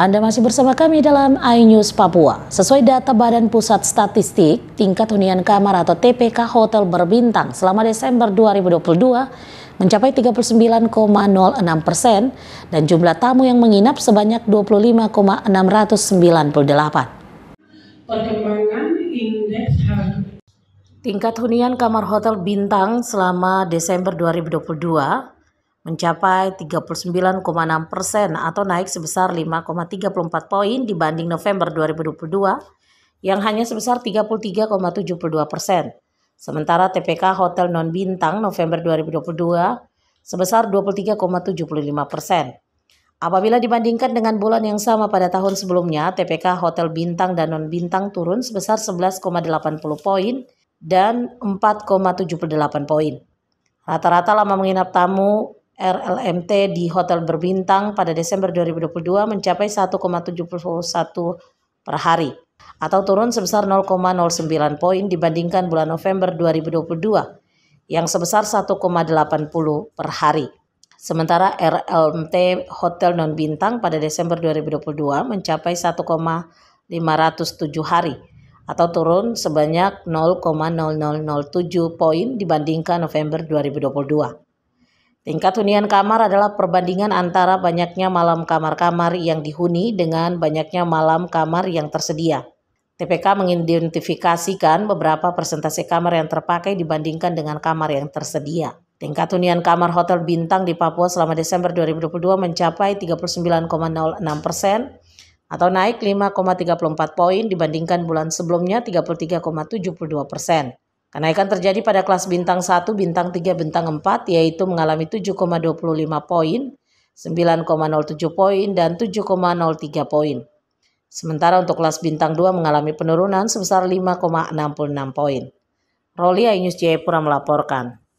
Anda masih bersama kami dalam iNews Papua. Sesuai data Badan Pusat Statistik, tingkat hunian kamar atau TPK hotel berbintang selama Desember 2022 mencapai 39,06 persen dan jumlah tamu yang menginap sebanyak 25,698. Perkembangan indeks Tingkat hunian kamar hotel bintang selama Desember 2022 mencapai 39,6 persen atau naik sebesar 5,34 poin dibanding November 2022 yang hanya sebesar 33,72 persen. Sementara TPK Hotel Non Bintang November 2022 sebesar 23,75 persen. Apabila dibandingkan dengan bulan yang sama pada tahun sebelumnya, TPK Hotel Bintang dan Non-Bintang turun sebesar 11,80 poin dan 4,78 poin. Rata-rata lama menginap tamu RLMT di hotel berbintang pada Desember 2022 mencapai 1,71 per hari atau turun sebesar 0,09 poin dibandingkan bulan November 2022 yang sebesar 1,80 per hari. Sementara RLMT Hotel Non Bintang pada Desember 2022 mencapai 1,507 hari atau turun sebanyak 0,0007 poin dibandingkan November 2022. Tingkat hunian kamar adalah perbandingan antara banyaknya malam kamar-kamar yang dihuni dengan banyaknya malam kamar yang tersedia. TPK mengidentifikasikan beberapa persentase kamar yang terpakai dibandingkan dengan kamar yang tersedia. Tingkat hunian kamar hotel bintang di Papua selama Desember 2022 mencapai 39,06 persen atau naik 5,34 poin dibandingkan bulan sebelumnya 33,72 persen. Kenaikan terjadi pada kelas bintang 1, bintang 3, bintang 4 yaitu mengalami 7,25 poin, 9,07 poin, dan 7,03 poin. Sementara untuk kelas bintang 2 mengalami penurunan sebesar 5,66 poin. Roli Ainyus Jayapura melaporkan.